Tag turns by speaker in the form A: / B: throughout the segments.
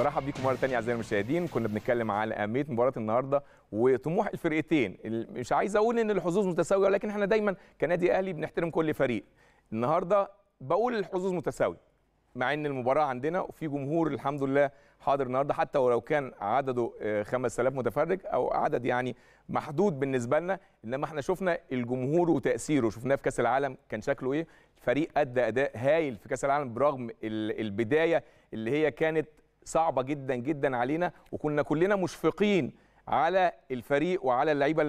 A: برحب بيكم مره ثانيه اعزائي المشاهدين كنا بنتكلم على اهميه مباراه النهارده وطموح الفرقتين مش عايز اقول ان الحظوظ متساويه ولكن احنا دايما كنادي اهلي بنحترم كل فريق النهارده بقول الحظوظ متساويه مع ان المباراه عندنا وفي جمهور الحمد لله حاضر النهارده حتى ولو كان عدده 5000 آه، متفرج او عدد يعني محدود بالنسبه لنا انما احنا شفنا الجمهور وتاثيره شفناه في كاس العالم كان شكله ايه فريق ادى اداء هايل في كاس العالم برغم البدايه اللي هي كانت صعبه جدا جدا علينا وكنا كلنا مشفقين على الفريق وعلى اللعيبه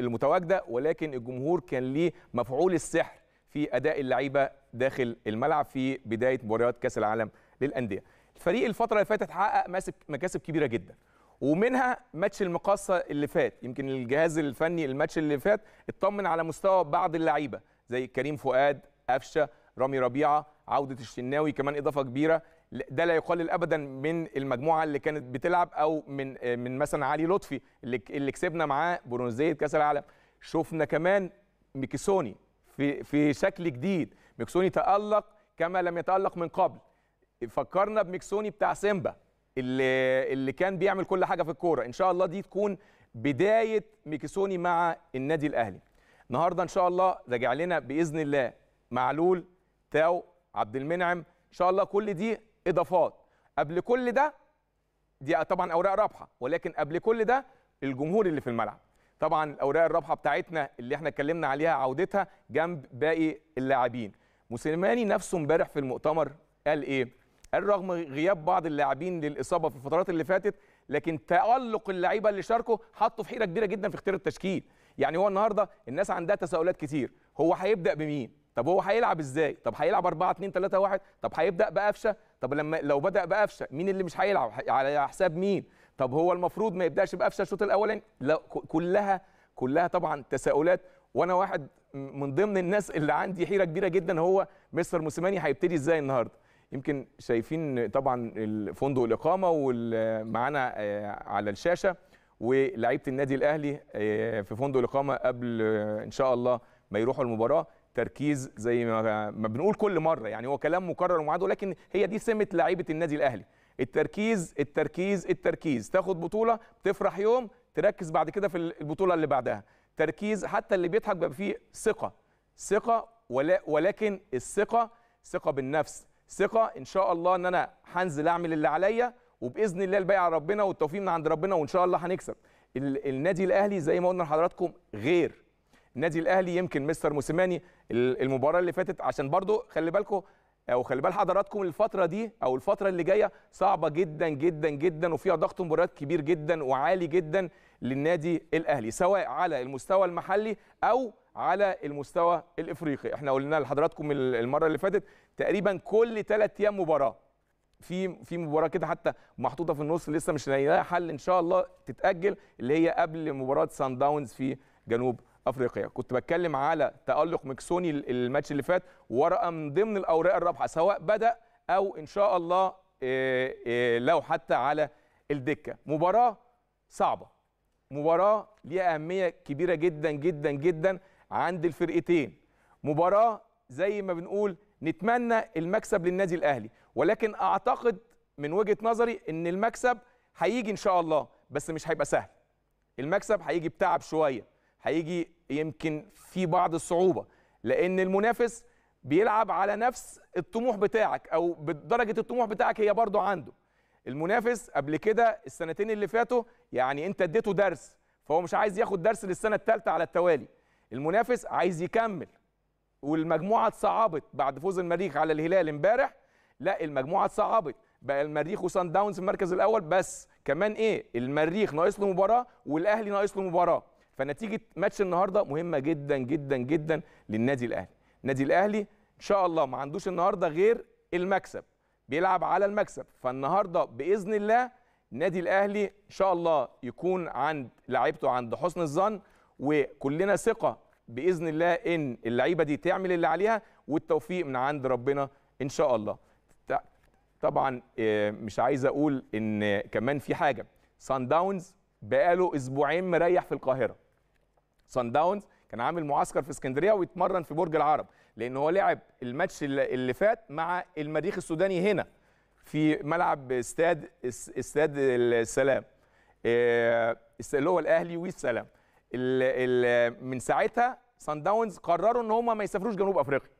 A: المتواجده ولكن الجمهور كان ليه مفعول السحر في اداء اللعيبه داخل الملعب في بدايه مباريات كاس العالم للانديه الفريق الفتره اللي فاتت حقق مكاسب كبيره جدا ومنها ماتش المقاصه اللي فات يمكن الجهاز الفني الماتش اللي فات اطمن على مستوى بعض اللعيبه زي كريم فؤاد قفشه رامي ربيعه عوده الشناوي كمان اضافه كبيره ده لا يقلل ابدا من المجموعه اللي كانت بتلعب او من آه، من مثلا علي لطفي اللي اللي كسبنا معاه برونزيه كاس العالم شفنا كمان ميكسوني في في شكل جديد ميكسوني تالق كما لم يتالق من قبل فكرنا بميكسوني بتاع سيمبا اللي اللي كان بيعمل كل حاجه في الكوره ان شاء الله دي تكون بدايه ميكسوني مع النادي الاهلي النهارده ان شاء الله راجع لنا باذن الله معلول تاو عبد المنعم ان شاء الله كل دي اضافات قبل كل ده دي طبعا اوراق رابحه ولكن قبل كل ده الجمهور اللي في الملعب طبعا الاوراق الرابحه بتاعتنا اللي احنا اتكلمنا عليها عودتها جنب باقي اللاعبين موسيماني نفسه امبارح في المؤتمر قال ايه قال رغم غياب بعض اللاعبين للاصابه في الفترات اللي فاتت لكن تالق اللعيبه اللي شاركوا حطوا في حيره كبيره جدا في اختيار التشكيل يعني هو النهارده الناس عندها تساؤلات كتير هو هيبدا بمين طب هو هيلعب ازاي طب هيلعب 4 2 3 1 طب هيبدا بقفشه طب لما لو بدا بقفشه مين اللي مش هيلعب على حساب مين طب هو المفروض ما يبداش بقفشه الشوط الاولاني لا كلها كلها طبعا تساؤلات وانا واحد من ضمن الناس اللي عندي حيره كبيره جدا هو مستر موسيماني هيبتدي ازاي النهارده يمكن شايفين طبعا فندق الاقامه ومعانا آه، على الشاشه ولعيبه النادي الاهلي آه، في فندق الاقامه قبل آه، ان شاء الله ما يروحوا المباراه تركيز زي ما, ما بنقول كل مره يعني هو كلام مكرر ومعاد ولكن هي دي سمه لعيبه النادي الاهلي التركيز التركيز التركيز تاخد بطوله تفرح يوم تركز بعد كده في البطوله اللي بعدها تركيز حتى اللي بيضحك بيبقى فيه ثقه ثقه ولكن الثقه ثقه بالنفس ثقه ان شاء الله ان انا هنزل اعمل اللي عليا وباذن الله الباقي على ربنا والتوفيق من عند ربنا وان شاء الله هنكسب النادي الاهلي زي ما قلنا لحضراتكم غير النادي الاهلي يمكن مستر موسيماني المباراه اللي فاتت عشان برضو خلي بالكم او خلي بال حضراتكم الفتره دي او الفتره اللي جايه صعبه جدا جدا جدا وفيها ضغط مباريات كبير جدا وعالي جدا للنادي الاهلي سواء على المستوى المحلي او على المستوى الافريقي احنا قلنا لحضراتكم المره اللي فاتت تقريبا كل ثلاث ايام مباراه في في مباراه كده حتى محطوطه في النص لسه مش لاقي لها حل ان شاء الله تتاجل اللي هي قبل مباراه سان داونز في جنوب افريقيا كنت بتكلم على تالق مكسوني الماتش اللي فات ورقه من ضمن الاوراق الرابحه سواء بدا او ان شاء الله آه، آه، لو حتى على الدكه مباراه صعبه مباراه ليها اهميه كبيره جدا جدا جدا عند الفرقتين مباراه زي ما بنقول نتمنى المكسب للنادي الاهلي ولكن اعتقد من وجهه نظري ان المكسب هيجي ان شاء الله بس مش هيبقى سهل المكسب هيجي بتعب شويه هيجي يمكن في بعض الصعوبه لان المنافس بيلعب على نفس الطموح بتاعك او بدرجه الطموح بتاعك هي برضه عنده المنافس قبل كده السنتين اللي فاتوا يعني انت اديته درس فهو مش عايز ياخد درس للسنه الثالثه على التوالي المنافس عايز يكمل والمجموعه اتصعبت بعد فوز المريخ على الهلال امبارح لا المجموعه اتصعبت بقى المريخ وسان داونز في المركز الاول بس كمان ايه المريخ ناقص له مباراه والاهلي ناقص له مباراه فنتيجه ماتش النهارده مهمه جدا جدا جدا للنادي الاهلي النادي الاهلي ان شاء الله ما عندوش النهارده غير المكسب بيلعب على المكسب فالنهارده باذن الله النادي الاهلي ان شاء الله يكون عند لعيبته عند حسن الظن وكلنا ثقه باذن الله ان اللعيبه دي تعمل اللي عليها والتوفيق من عند ربنا ان شاء الله طبعا آه، مش عايز اقول ان كمان في حاجه سان داونز بقاله اسبوعين مريح في القاهره سان داونز كان عامل معسكر في اسكندريه ويتمرن في برج العرب لان هو لعب الماتش اللي فات مع المريخ السوداني هنا في ملعب استاد استاد السلام آه، اللي هو الاهلي والسلام من ساعتها سان داونز قرروا ان هم ما يسافروش جنوب افريقيا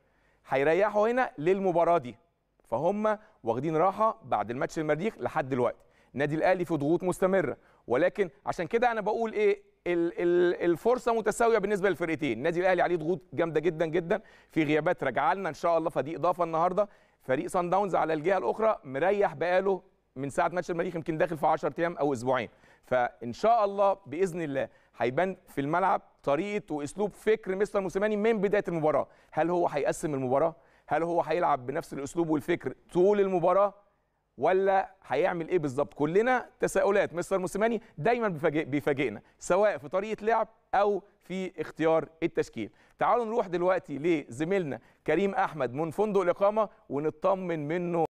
A: هيريحوا هنا للمباراه دي فهم واخدين راحه بعد الماتش المريخ لحد دلوقتي النادي الاهلي في ضغوط مستمره ولكن عشان كده انا بقول ايه الفرصه متساويه بالنسبه للفرقتين النادي الاهلي عليه ضغوط جامده جدا جدا في غيابات راجعه لنا ان شاء الله فدي اضافه النهارده فريق سان داونز على الجهه الاخرى مريح بقاله من ساعه ماتش المريخ يمكن داخل في 10 ايام او اسبوعين فان شاء الله باذن الله هيبان في الملعب طريقه واسلوب فكر مستر موسيماني من بدايه المباراه هل هو هيقسم المباراه هل هو هيلعب بنفس الاسلوب والفكر طول المباراه ولا هيعمل ايه بالظبط كلنا تساؤلات مستر موسيماني دايما بيفاجئنا سواء في طريقه لعب او في اختيار التشكيل تعالوا نروح دلوقتي لزميلنا كريم احمد من فندق الاقامه ونطمن منه